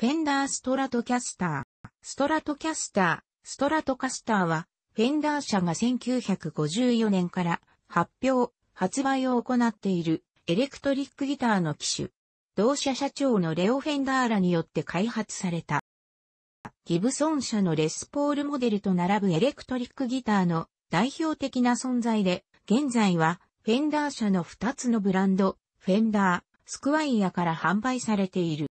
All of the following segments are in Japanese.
フェンダーストラトキャスター。ストラトキャスター、ストラトカスターは、フェンダー社が1954年から発表、発売を行っているエレクトリックギターの機種。同社社長のレオ・フェンダーらによって開発された。ギブソン社のレスポールモデルと並ぶエレクトリックギターの代表的な存在で、現在はフェンダー社の2つのブランド、フェンダー、スクワイヤから販売されている。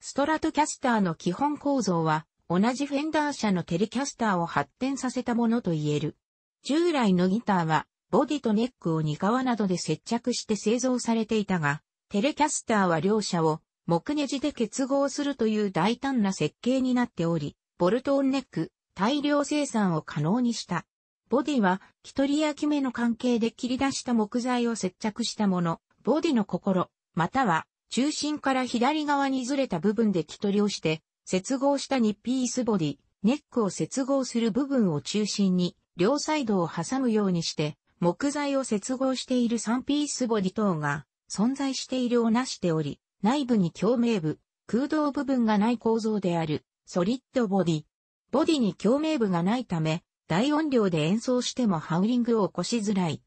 ストラトキャスターの基本構造は、同じフェンダー社のテレキャスターを発展させたものと言える。従来のギターは、ボディとネックを2革などで接着して製造されていたが、テレキャスターは両者を木ネジで結合するという大胆な設計になっており、ボルトオンネック、大量生産を可能にした。ボディは、一人焼き目の関係で切り出した木材を接着したもの、ボディの心、または中心から左側にずれた部分で木取りをして、接合した2ピースボディ、ネックを接合する部分を中心に、両サイドを挟むようにして、木材を接合している3ピースボディ等が存在しているをなしており、内部に共鳴部、空洞部分がない構造である、ソリッドボディ。ボディに共鳴部がないため、大音量で演奏してもハウリングを起こしづらい。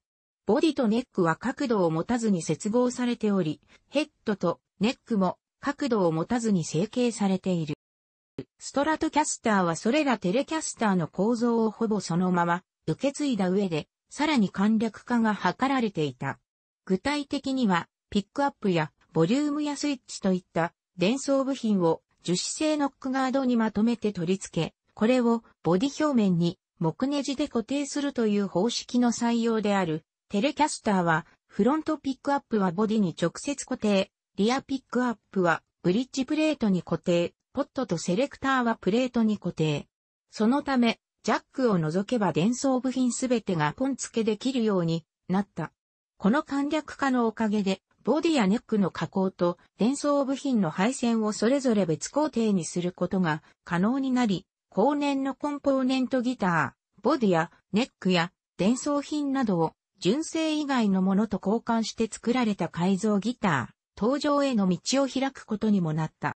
ボディとネックは角度を持たずに接合されており、ヘッドとネックも角度を持たずに成形されている。ストラトキャスターはそれらテレキャスターの構造をほぼそのまま受け継いだ上で、さらに簡略化が図られていた。具体的には、ピックアップやボリュームやスイッチといった伝送部品を樹脂製ノックガードにまとめて取り付け、これをボディ表面に木ネジで固定するという方式の採用であるテレキャスターは、フロントピックアップはボディに直接固定、リアピックアップはブリッジプレートに固定、ポットとセレクターはプレートに固定。そのため、ジャックを除けば伝送部品すべてがポン付けできるようになった。この簡略化のおかげで、ボディやネックの加工と伝送部品の配線をそれぞれ別工程にすることが可能になり、後年のコンポーネントギター、ボディやネックや伝送品などを純正以外のものと交換して作られた改造ギター、登場への道を開くことにもなった。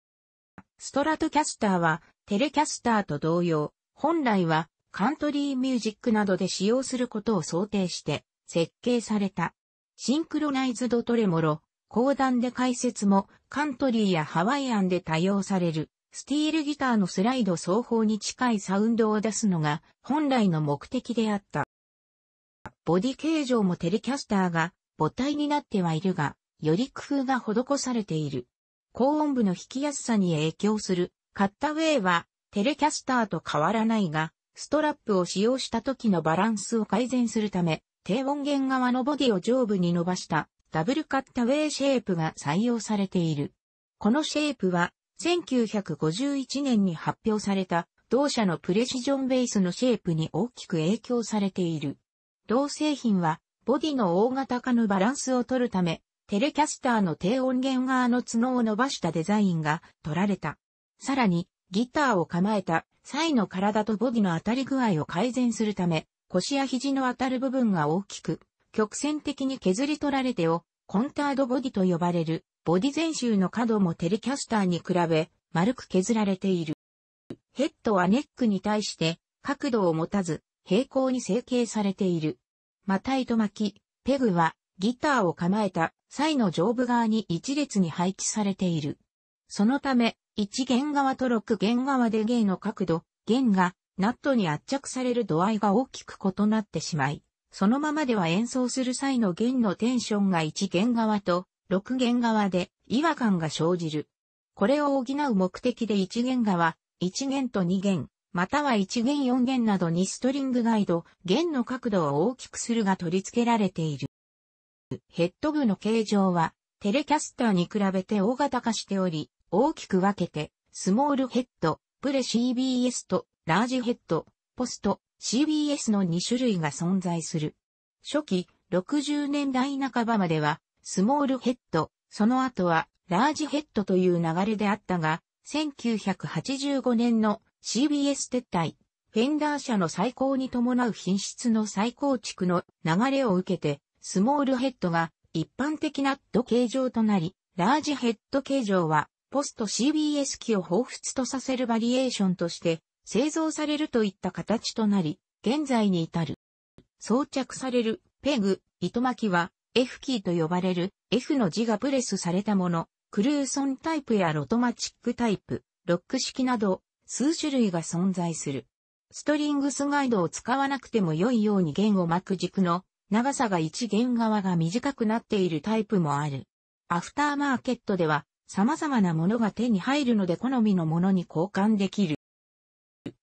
ストラトキャスターは、テレキャスターと同様、本来はカントリーミュージックなどで使用することを想定して設計された。シンクロナイズドトレモロ、講談で解説もカントリーやハワイアンで多用される。スティールギターのスライド奏法に近いサウンドを出すのが本来の目的であった。ボディ形状もテレキャスターが母体になってはいるが、より工夫が施されている。高音部の弾きやすさに影響するカッタウェイはテレキャスターと変わらないが、ストラップを使用した時のバランスを改善するため、低音源側のボディを上部に伸ばしたダブルカッタウェイシェープが採用されている。このシェープは1951年に発表された同社のプレシジョンベースのシェープに大きく影響されている。同製品は、ボディの大型化のバランスを取るため、テレキャスターの低音源側の角を伸ばしたデザインが取られた。さらに、ギターを構えた際の体とボディの当たり具合を改善するため、腰や肘の当たる部分が大きく、曲線的に削り取られてを、コンタードボディと呼ばれる、ボディ全周の角もテレキャスターに比べ、丸く削られている。ヘッドはネックに対して、角度を持たず、平行に成形されている。また糸巻き、ペグは、ギターを構えた際の上部側に一列に配置されている。そのため、1弦側と6弦側で弦の角度、弦がナットに圧着される度合いが大きく異なってしまい、そのままでは演奏する際の弦のテンションが1弦側と6弦側で違和感が生じる。これを補う目的で1弦側、1弦と2弦、または1弦4弦などにストリングガイド、弦の角度を大きくするが取り付けられている。ヘッド部の形状は、テレキャスターに比べて大型化しており、大きく分けて、スモールヘッド、プレ CBS とラージヘッド、ポスト、CBS の2種類が存在する。初期、60年代半ばまでは、スモールヘッド、その後は、ラージヘッドという流れであったが、1985年の CBS 撤退、フェンダー社の最高に伴う品質の再構築の流れを受けて、スモールヘッドが一般的なド形状となり、ラージヘッド形状はポスト CBS 機を彷彿とさせるバリエーションとして製造されるといった形となり、現在に至る。装着されるペグ、糸巻きは F キーと呼ばれる F の字がプレスされたもの、クルーソンタイプやロトマチックタイプ、ロック式など数種類が存在する。ストリングスガイドを使わなくても良いように弦を巻く軸の長さが1弦側が短くなっているタイプもある。アフターマーケットでは様々なものが手に入るので好みのものに交換できる。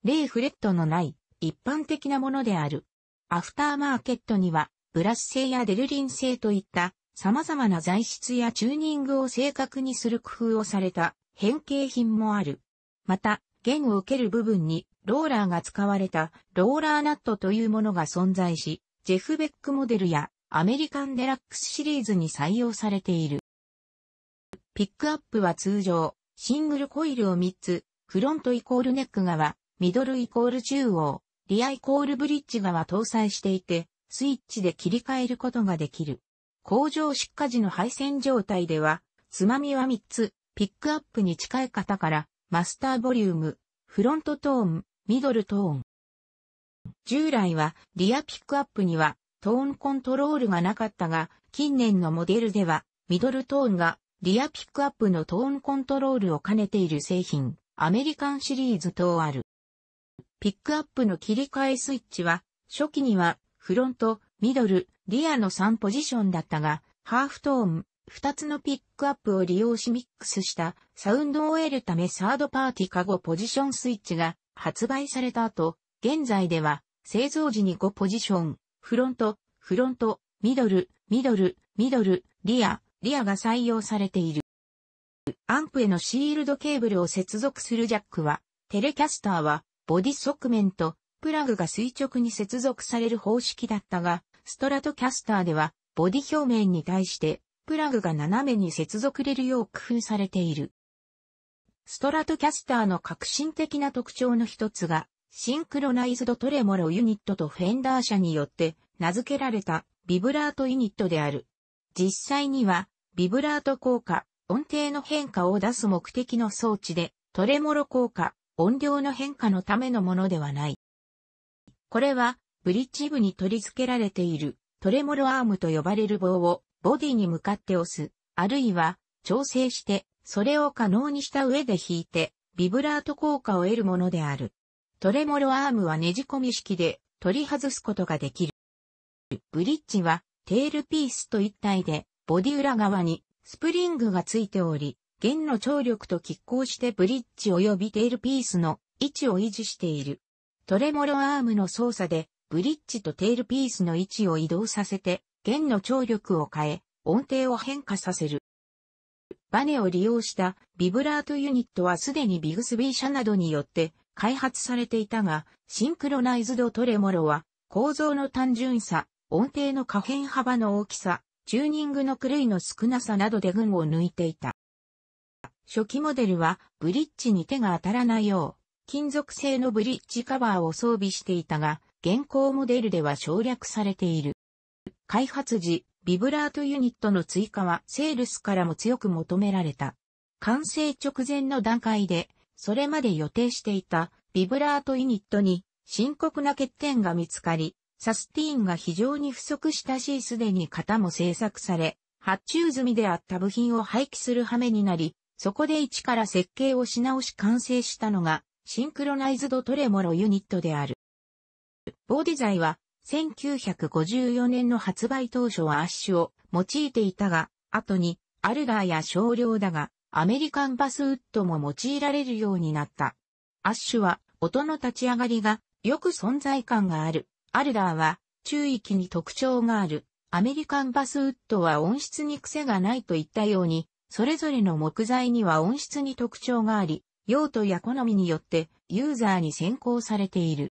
例フレットのない一般的なものである。アフターマーケットにはブラシ製やデルリン製といった様々な材質やチューニングを正確にする工夫をされた変形品もある。また、弦を受ける部分にローラーが使われたローラーナットというものが存在し、ジェフベックモデルやアメリカンデラックスシリーズに採用されている。ピックアップは通常、シングルコイルを3つ、フロントイコールネック側、ミドルイコール中央、リアイコールブリッジ側搭載していて、スイッチで切り替えることができる。工場出荷時の配線状態では、つまみは3つ、ピックアップに近い方からマスターボリューム、フロントトーン、ミドルトーン。従来はリアピックアップにはトーンコントロールがなかったが、近年のモデルではミドルトーンがリアピックアップのトーンコントロールを兼ねている製品、アメリカンシリーズ等ある。ピックアップの切り替えスイッチは、初期にはフロント、ミドル、リアの3ポジションだったが、ハーフトーン、2つのピックアップを利用しミックスしたサウンドを得るためサードパーティカゴポジションスイッチが発売された後、現在では製造時に5ポジション、フロント、フロント、ミドル、ミドル、ミドル、リア、リアが採用されている。アンプへのシールドケーブルを接続するジャックは、テレキャスターはボディ側面とプラグが垂直に接続される方式だったが、ストラトキャスターではボディ表面に対してプラグが斜めに接続れるよう工夫されている。ストラトキャスターの革新的な特徴の一つが、シンクロナイズドトレモロユニットとフェンダー社によって名付けられたビブラートユニットである。実際には、ビブラート効果、音程の変化を出す目的の装置で、トレモロ効果、音量の変化のためのものではない。これは、ブリッジ部に取り付けられているトレモロアームと呼ばれる棒をボディに向かって押す、あるいは調整して、それを可能にした上で引いて、ビブラート効果を得るものである。トレモロアームはねじ込み式で取り外すことができる。ブリッジはテールピースと一体で、ボディ裏側にスプリングがついており、弦の張力と拮抗してブリッジ及びテールピースの位置を維持している。トレモロアームの操作で、ブリッジとテールピースの位置を移動させて、弦の張力を変え、音程を変化させる。バネを利用したビブラートユニットはすでにビグスビー社などによって開発されていたが、シンクロナイズドトレモロは構造の単純さ、音程の可変幅の大きさ、チューニングの狂いの少なさなどで群を抜いていた。初期モデルはブリッジに手が当たらないよう、金属製のブリッジカバーを装備していたが、現行モデルでは省略されている。開発時、ビブラートユニットの追加はセールスからも強く求められた。完成直前の段階で、それまで予定していたビブラートユニットに深刻な欠点が見つかり、サスティーンが非常に不足したし、すでに型も製作され、発注済みであった部品を廃棄する羽目になり、そこで一から設計をし直し完成したのが、シンクロナイズドトレモロユニットである。ボディ材は、1954年の発売当初はアッシュを用いていたが、後にアルダーや少量だが、アメリカンバスウッドも用いられるようになった。アッシュは音の立ち上がりがよく存在感がある。アルダーは中域に特徴がある。アメリカンバスウッドは音質に癖がないといったように、それぞれの木材には音質に特徴があり、用途や好みによってユーザーに先行されている。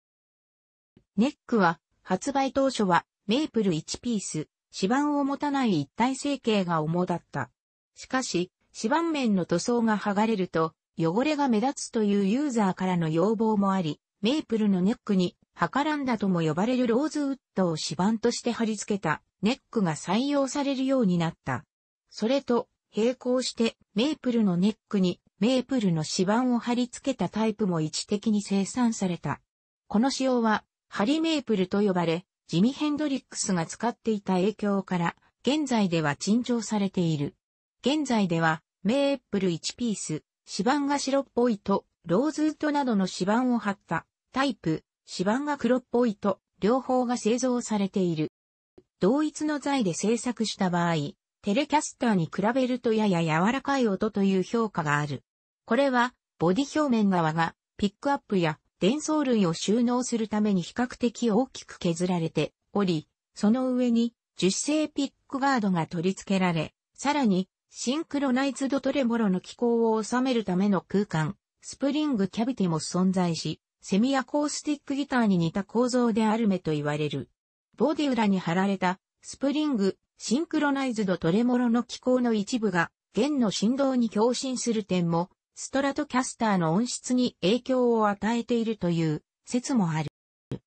ネックは発売当初は、メープル1ピース、指板を持たない一体成形が主だった。しかし、指板面の塗装が剥がれると、汚れが目立つというユーザーからの要望もあり、メープルのネックに、はからんだとも呼ばれるローズウッドを指板として貼り付けたネックが採用されるようになった。それと、並行して、メープルのネックにメープルの指板を貼り付けたタイプも一時的に生産された。この仕様はハリメープルと呼ばれ、ジミ・ヘンドリックスが使っていた影響から、現在では珍重されている。現在では、メープル1ピース、指板が白っぽいと、ローズウッドなどの指板を貼った、タイプ、指板が黒っぽいと、両方が製造されている。同一の材で製作した場合、テレキャスターに比べるとやや柔らかい音という評価がある。これは、ボディ表面側が、ピックアップや伝送類を収納するために比較的大きく削られており、その上に樹脂製ピックガードが取り付けられ、さらにシンクロナイズドトレモロの機構を収めるための空間、スプリングキャビティも存在し、セミアコースティックギターに似た構造であるめと言われる。ボディ裏に貼られたスプリング、シンクロナイズドトレモロの機構の一部が弦の振動に共振する点もストラトキャスターの音質に影響を与えているという説もある。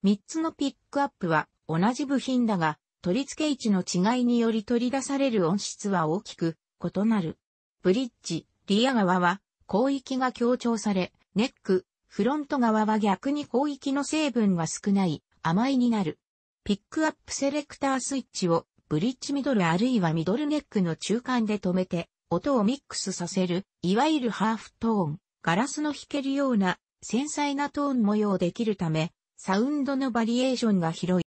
3つのピックアップは同じ部品だが、取り付け位置の違いにより取り出される音質は大きく異なる。ブリッジ、リア側は広域が強調され、ネック、フロント側は逆に広域の成分が少ない甘いになる。ピックアップセレクタースイッチをブリッジミドルあるいはミドルネックの中間で止めて音をミックスさせる、いわゆるハーフトーン、ガラスの弾けるような繊細なトーン模様できるため、サウンドのバリエーションが広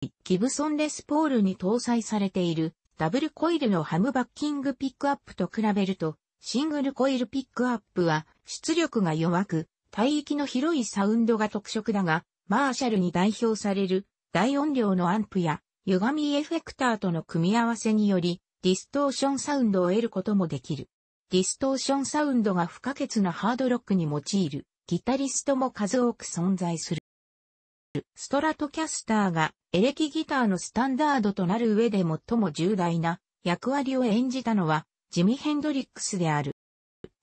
い。ギブソンレスポールに搭載されているダブルコイルのハムバッキングピックアップと比べると、シングルコイルピックアップは出力が弱く、帯域の広いサウンドが特色だが、マーシャルに代表される大音量のアンプや歪みエフェクターとの組み合わせにより、ディストーションサウンドを得ることもできる。ディストーションサウンドが不可欠なハードロックに用いるギタリストも数多く存在する。ストラトキャスターがエレキギターのスタンダードとなる上で最も重大な役割を演じたのはジミ・ヘンドリックスである。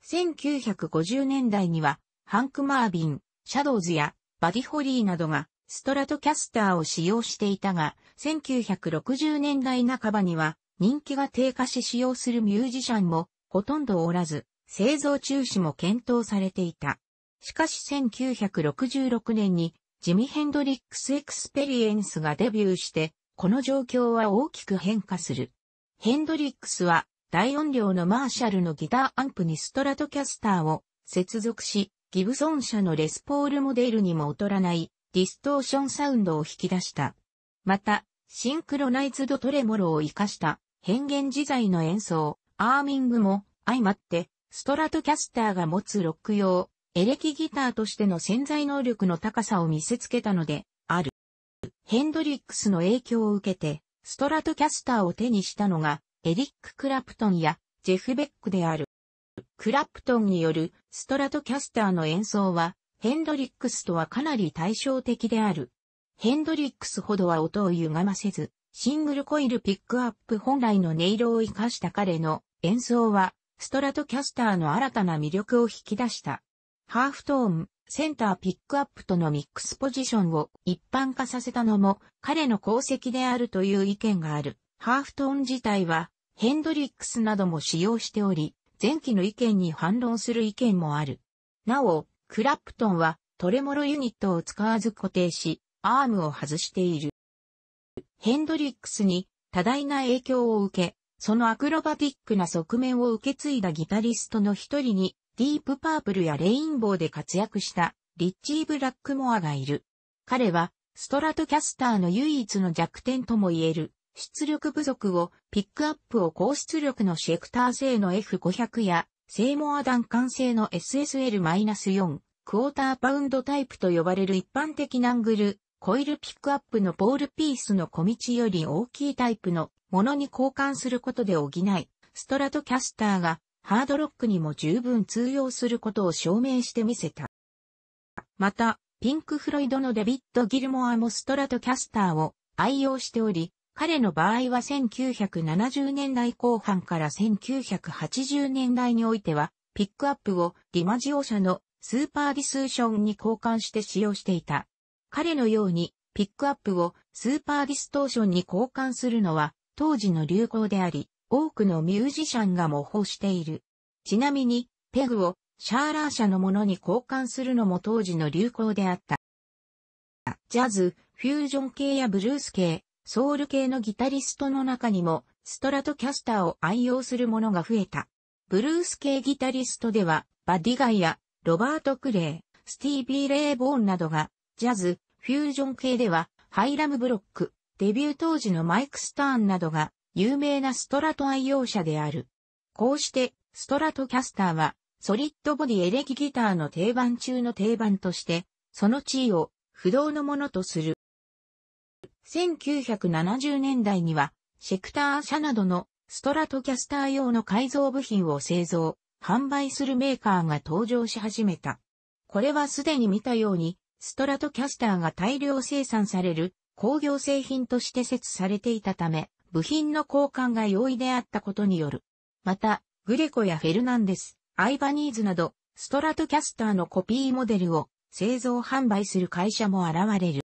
1950年代にはハンク・マービン、シャドウズやバディ・ホリーなどがストラトキャスターを使用していたが、1960年代半ばには人気が低下し使用するミュージシャンもほとんどおらず、製造中止も検討されていた。しかし1966年にジミヘンドリックスエクスペリエンスがデビューして、この状況は大きく変化する。ヘンドリックスは大音量のマーシャルのギターアンプにストラトキャスターを接続し、ギブソン社のレスポールモデルにも劣らないディストーションサウンドを引き出した。また、シンクロナイズドトレモロを活かした変幻自在の演奏、アーミングも相まって、ストラトキャスターが持つロック用、エレキギターとしての潜在能力の高さを見せつけたので、ある。ヘンドリックスの影響を受けて、ストラトキャスターを手にしたのが、エリック・クラプトンやジェフ・ベックである。クラプトンによるストラトキャスターの演奏は、ヘンドリックスとはかなり対照的である。ヘンドリックスほどは音を歪ませず、シングルコイルピックアップ本来の音色を活かした彼の演奏は、ストラトキャスターの新たな魅力を引き出した。ハーフトーン、センターピックアップとのミックスポジションを一般化させたのも彼の功績であるという意見がある。ハーフトーン自体はヘンドリックスなども使用しており、前期の意見に反論する意見もある。なお、クラプトンはトレモロユニットを使わず固定し、アームを外している。ヘンドリックスに多大な影響を受け、そのアクロバティックな側面を受け継いだギタリストの一人に、ディープパープルやレインボーで活躍したリッチー・ブラックモアがいる。彼は、ストラトキャスターの唯一の弱点とも言える、出力不足を、ピックアップを高出力のシェクター製の F500 や、セイモア弾管製の SSL-4、クォーターパウンドタイプと呼ばれる一般的なアングル、コイルピックアップのボールピースの小道より大きいタイプのものに交換することで補い、ストラトキャスターがハードロックにも十分通用することを証明してみせた。また、ピンク・フロイドのデビッド・ギルモアもストラトキャスターを愛用しており、彼の場合は1970年代後半から1980年代においては、ピックアップをディマジオ社のスーパーディスーションに交換して使用していた。彼のようにピックアップをスーパーディストーションに交換するのは当時の流行であり、多くのミュージシャンが模倣している。ちなみに、ペグをシャーラー社のものに交換するのも当時の流行であった。ジャズ、フュージョン系やブルース系、ソウル系のギタリストの中にも、ストラトキャスターを愛用するものが増えた。ブルース系ギタリストでは、バディガイや、ロバート・クレイ、スティービー・レイ・ボーンなどがジャズ、フュージョン系では、ハイラム・ブロック、デビュー当時のマイク・スターンなどが有名なストラト愛用者である。こうして、ストラトキャスターは、ソリッドボディエレキギターの定番中の定番として、その地位を不動のものとする。1970年代には、シェクター社などのストラトキャスター用の改造部品を製造、販売するメーカーが登場し始めた。これはすでに見たように、ストラトキャスターが大量生産される工業製品として設されていたため、部品の交換が容易であったことによる。また、グレコやフェルナンデス、アイバニーズなど、ストラトキャスターのコピーモデルを製造販売する会社も現れる。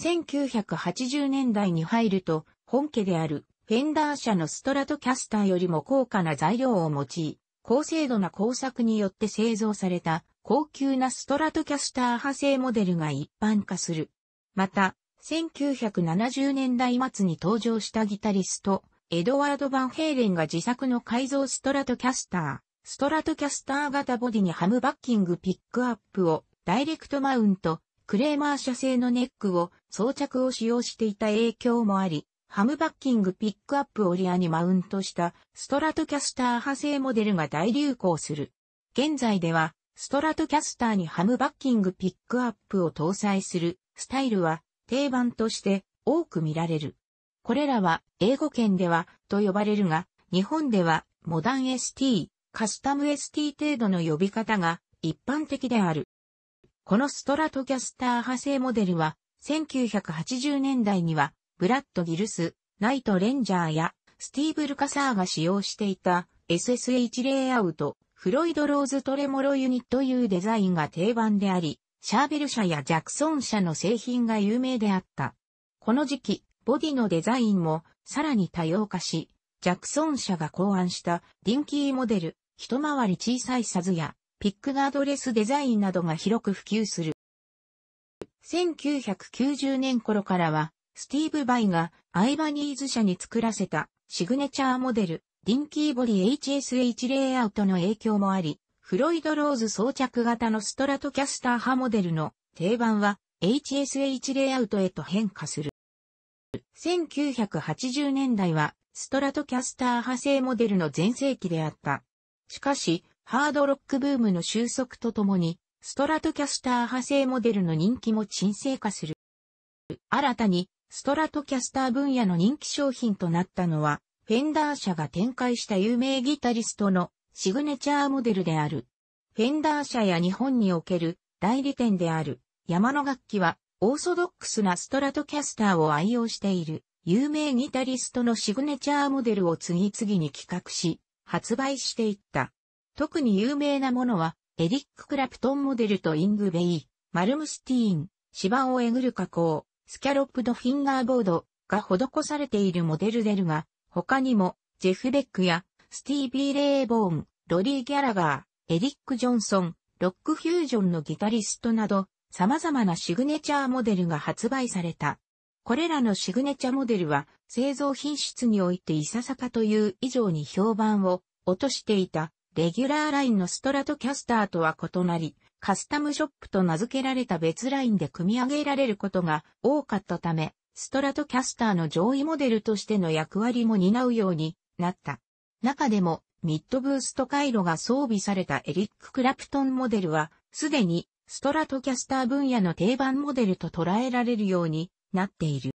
1980年代に入ると、本家であるフェンダー社のストラトキャスターよりも高価な材料を用い、高精度な工作によって製造された高級なストラトキャスター派生モデルが一般化する。また、1970年代末に登場したギタリスト、エドワード・バンヘイレンが自作の改造ストラトキャスター、ストラトキャスター型ボディにハムバッキングピックアップをダイレクトマウント、クレーマー社製のネックを装着を使用していた影響もあり、ハムバッキングピックアップをリアにマウントしたストラトキャスター派生モデルが大流行する。現在ではストラトキャスターにハムバッキングピックアップを搭載するスタイルは定番として多く見られる。これらは英語圏ではと呼ばれるが、日本ではモダン ST、カスタム ST 程度の呼び方が一般的である。このストラトキャスター派生モデルは1980年代にはブラッド・ギルス、ナイト・レンジャーやスティーブ・ルカサーが使用していた SSH レイアウトフロイド・ローズ・トレモロユニットいうデザインが定番であり、シャーベル社やジャクソン社の製品が有名であった。この時期、ボディのデザインもさらに多様化し、ジャクソン社が考案したディンキーモデル、一回り小さいサズやピックガードレスデザインなどが広く普及する。1990年頃からは、スティーブ・バイがアイバニーズ社に作らせたシグネチャーモデル、リンキーボリ HSH レイアウトの影響もあり、フロイドローズ装着型のストラトキャスター派モデルの定番は HSH レイアウトへと変化する。1980年代はストラトキャスター派生モデルの前世紀であった。しかし、ハードロックブームの収束とともに、ストラトキャスター派生モデルの人気も沈静化する。新たに、ストラトキャスター分野の人気商品となったのは、フェンダー社が展開した有名ギタリストのシグネチャーモデルである。フェンダー社や日本における代理店である山の楽器はオーソドックスなストラトキャスターを愛用している有名ギタリストのシグネチャーモデルを次々に企画し発売していった。特に有名なものはエリック・クラプトンモデルとイングベイ、マルムスティーン、芝をえぐる加工、スキャロップドフィンガーボードが施されているモデルデルが他にも、ジェフ・ベックや、スティービー・レイ・ボーン、ロリー・ギャラガー、エリック・ジョンソン、ロック・フュージョンのギタリストなど、様々なシグネチャーモデルが発売された。これらのシグネチャーモデルは、製造品質においていささかという以上に評判を落としていた、レギュラーラインのストラトキャスターとは異なり、カスタムショップと名付けられた別ラインで組み上げられることが多かったため、ストラトキャスターの上位モデルとしての役割も担うようになった。中でも、ミッドブースト回路が装備されたエリック・クラプトンモデルは、すでにストラトキャスター分野の定番モデルと捉えられるようになっている。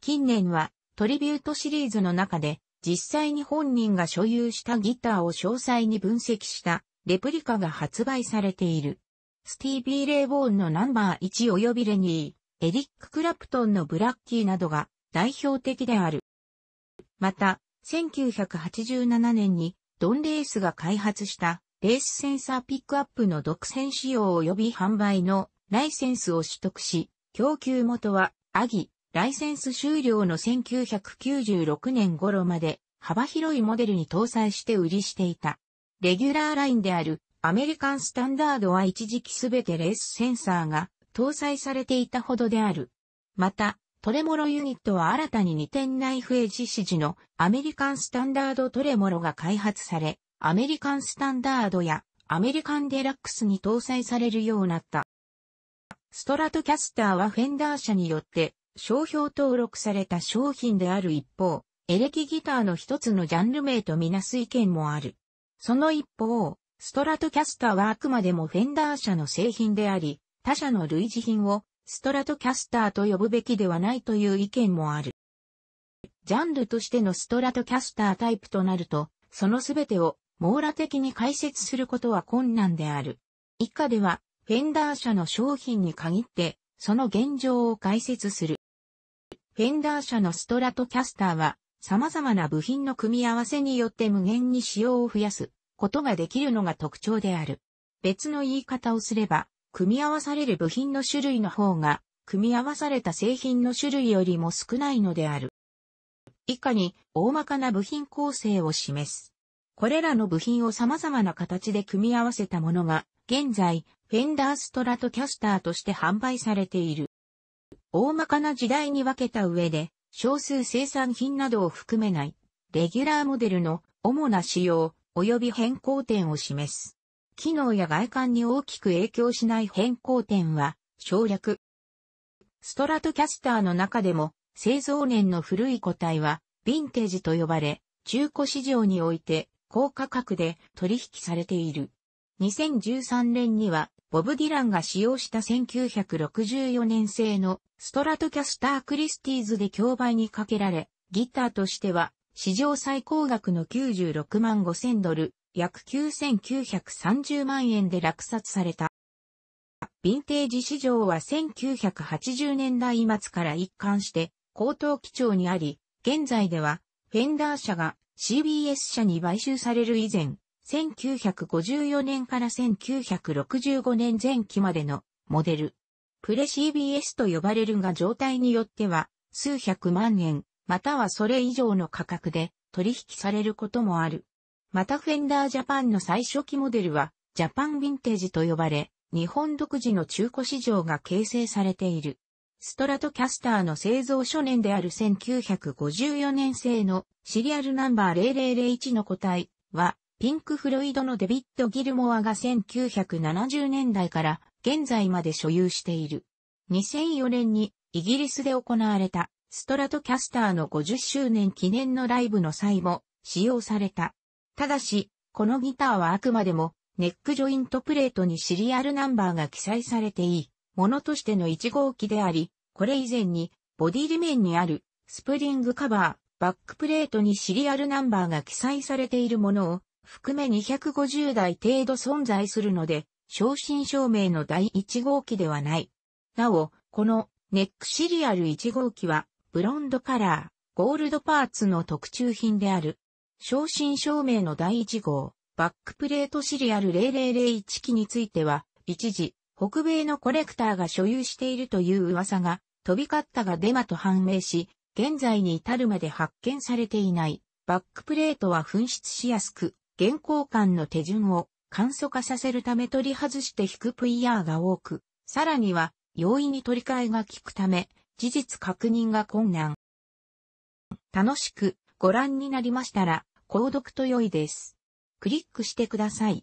近年はトリビュートシリーズの中で実際に本人が所有したギターを詳細に分析したレプリカが発売されている。スティービー・レイボーンのナンバー1及びレニー。エリック・クラプトンのブラッキーなどが代表的である。また、1987年にドン・レースが開発したレースセンサーピックアップの独占使用及び販売のライセンスを取得し、供給元はアギ、ライセンス終了の1996年頃まで幅広いモデルに搭載して売りしていた。レギュラーラインであるアメリカンスタンダードは一時期すべてレースセンサーが搭載されていたほどである。また、トレモロユニットは新たに2点ナイフエジ指示のアメリカンスタンダードトレモロが開発され、アメリカンスタンダードやアメリカンデラックスに搭載されるようになった。ストラトキャスターはフェンダー社によって商標登録された商品である一方、エレキギターの一つのジャンル名とみなす意見もある。その一方、ストラトキャスターはあくまでもフェンダー社の製品であり、他社の類似品をストラトキャスターと呼ぶべきではないという意見もある。ジャンルとしてのストラトキャスタータイプとなると、そのすべてを網羅的に解説することは困難である。以下では、フェンダー社の商品に限って、その現状を解説する。フェンダー社のストラトキャスターは、様々な部品の組み合わせによって無限に仕様を増やすことができるのが特徴である。別の言い方をすれば、組み合わされる部品の種類の方が、組み合わされた製品の種類よりも少ないのである。以下に、大まかな部品構成を示す。これらの部品を様々な形で組み合わせたものが、現在、フェンダーストラトキャスターとして販売されている。大まかな時代に分けた上で、少数生産品などを含めない、レギュラーモデルの主な仕様及び変更点を示す。機能や外観に大きく影響しない変更点は省略。ストラトキャスターの中でも製造年の古い個体はヴィンテージと呼ばれ、中古市場において高価格で取引されている。2013年にはボブ・ディランが使用した1964年製のストラトキャスター・クリスティーズで競売にかけられ、ギターとしては史上最高額の96万5千ドル、約9930万円で落札された。ヴィンテージ市場は1980年代末から一貫して高等基調にあり、現在ではフェンダー社が CBS 社に買収される以前、1954年から1965年前期までのモデル、プレ CBS と呼ばれるが状態によっては数百万円、またはそれ以上の価格で取引されることもある。またフェンダージャパンの最初期モデルは、ジャパンヴィンテージと呼ばれ、日本独自の中古市場が形成されている。ストラトキャスターの製造初年である1954年製のシリアルナンバー0001の個体は、ピンク・フロイドのデビッド・ギルモアが1970年代から現在まで所有している。2004年にイギリスで行われたストラトキャスターの50周年記念のライブの際も使用された。ただし、このギターはあくまでも、ネックジョイントプレートにシリアルナンバーが記載されていい、ものとしての1号機であり、これ以前に、ボディ裏面にある、スプリングカバー、バックプレートにシリアルナンバーが記載されているものを、含め250台程度存在するので、正真正銘の第1号機ではない。なお、このネックシリアル1号機は、ブロンドカラー、ゴールドパーツの特注品である。正真正銘の第1号、バックプレートシリアル0001機については、一時、北米のコレクターが所有しているという噂が飛び交ったがデマと判明し、現在に至るまで発見されていないバックプレートは紛失しやすく、現行間の手順を簡素化させるため取り外して引く PR が多く、さらには容易に取り替えが効くため、事実確認が困難。楽しくご覧になりましたら、購読と良いです。クリックしてください。